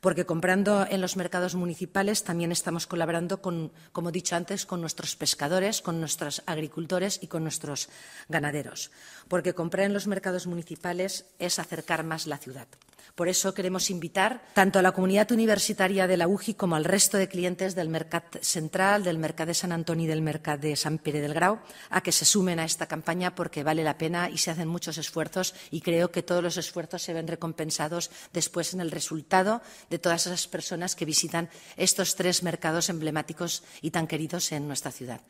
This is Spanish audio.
porque comprando en los mercados municipales también estamos colaborando con, como he dicho antes, con nuestros pescadores, con nuestros agricultores y con nuestros ganaderos, porque comprar en los mercados municipales es acercar más la ciudad. Por eso queremos invitar tanto a la comunidad universitaria de la UGI como al resto de clientes del mercado Central, del mercado de San Antonio y del mercado de San Pere del Grau a que se sumen a esta campaña porque vale la pena y se hacen muchos esfuerzos y creo que todos los esfuerzos se ven recompensados después en el resultado de todas esas personas que visitan estos tres mercados emblemáticos y tan queridos en nuestra ciudad.